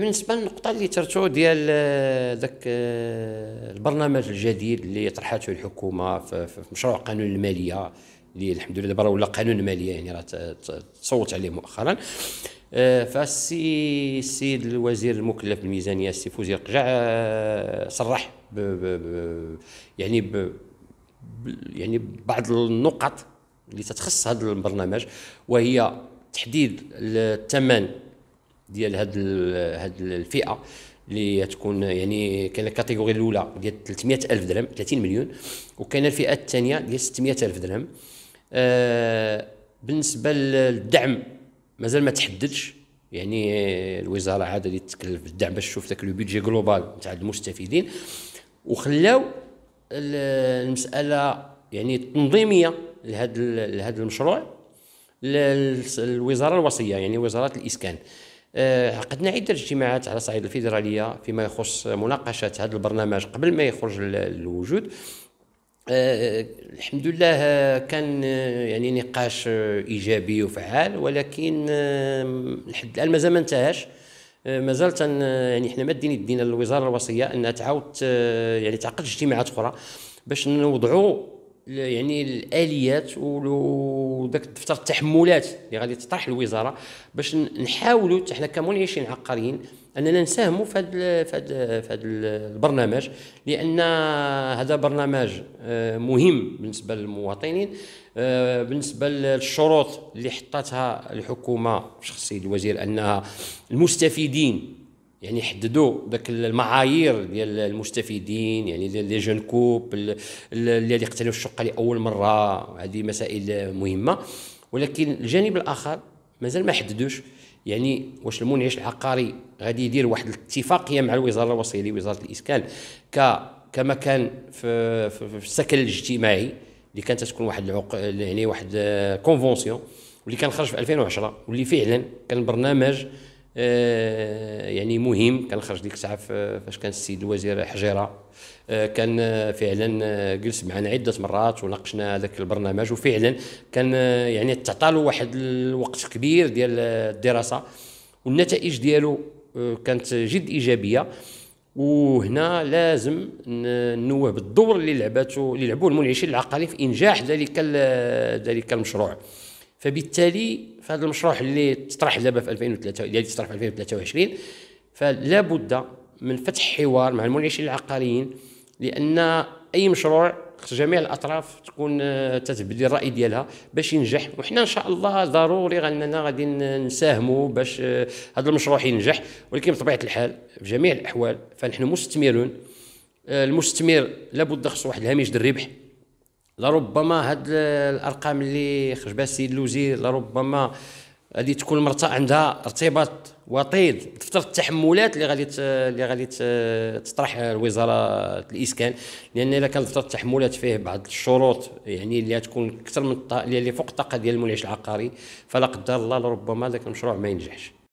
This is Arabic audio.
بالنسبه للنقطه اللي ترتو ديال ذاك آه، آه، البرنامج الجديد اللي طرحته الحكومه في مشروع قانون الماليه اللي الحمد لله دابا راه ولا قانون الماليه يعني راه تصوت عليه مؤخرا آه، فالسي السيد الوزير المكلف بالميزانيه السي فوزي القجع صرح ب بـ يعني بـ يعني بعض النقط اللي تتخص هذا البرنامج وهي تحديد الثمن ديال هاد هاد الفئه اللي تكون يعني كاين الكاتيجوري الاولى ديال 300 الف درهم 30 مليون وكاين الفئه الثانيه ديال 600 الف درهم آه بالنسبه للدعم مازال ما تحددش يعني الوزاره عاد اللي تتكلف بالدعم باش تشوف ذاك لو بيدجي جلوبال تاع المستفيدين وخلاو المساله يعني تنظيميه لهذا لهذا المشروع الوزاره الوصيه يعني وزاره الاسكان عقدنا آه، عدة اجتماعات على صعيد الفيدراليه فيما يخص مناقشه هذا البرنامج قبل ما يخرج للوجود آه، الحمد لله كان آه، يعني نقاش ايجابي وفعال ولكن لحد الان مازال ما انتهاش مازال يعني حنا مادين يدينا للوزاره الوصيه انها تعاود يعني تعقد اجتماعات اخرى باش نوضعوا يعني الاليات وداك دفتر التحملات اللي غادي تطرح الوزاره باش نحاولوا حنا كمنعشين عقاريين اننا نساهموا في هذا في هذا في هذا البرنامج لان هذا برنامج آه، مهم بالنسبه للمواطنين آه، بالنسبه للشروط اللي حطتها الحكومه شخصي الوزير انها المستفيدين يعني حددوا ذاك المعايير ديال المستفيدين يعني لي جون كوب اللي يقتنيو الشقه لاول مره هذه مسائل مهمه ولكن الجانب الاخر مازال ما حددوش يعني واش المنعش العقاري غادي يدير واحد الاتفاقيه مع الوزاره الوصيه لوزاره الاسكان ك كما كان في, في, في السكن الاجتماعي اللي كانت تكون واحد العق... يعني واحد كونفونسيون واللي كان خرج في 2010 واللي فعلا كان برنامج آه، يعني مهم كان خرج ديك الساعه فاش كان السيد الوزير حجيره آه، كان آه، فعلا جلس معنا عده مرات وناقشنا هذاك البرنامج وفعلا كان يعني له واحد الوقت كبير ديال الدراسه والنتائج ديالو كانت جد ايجابيه وهنا لازم نوه بالدور اللي لعبته اللي لعبوه المنعشين العقاري في انجاح ذلك ذلك المشروع فبالتالي فهذا المشروع اللي تطرح دابا في 2003 اللي تطرح في 2023 فلا بد من فتح حوار مع المنعشين العقاريين لان اي مشروع خص جميع الاطراف تكون آه، تتبدي الراي ديالها باش ينجح وحنا ان شاء الله ضروري اننا غادي نساهموا باش آه، هذا المشروع ينجح ولكن بطبيعه الحال في جميع الاحوال فنحن مستثمرون آه، المستثمر لابد خصو واحد الهامش الربح لربما هاد الارقام اللي خرج بها السيد الوزير لربما غادي تكون مرتا عندها ارتباط وطيد دفتر التحملات اللي غادي اللي غادي تطرح الوزاره الاسكان لان الا كان دفتر التحملات فيه بعض الشروط يعني اللي تكون اكثر من اللي فوق الطاقه ديال المنعش العقاري فلا قدر الله لربما ذاك المشروع ما ينجحش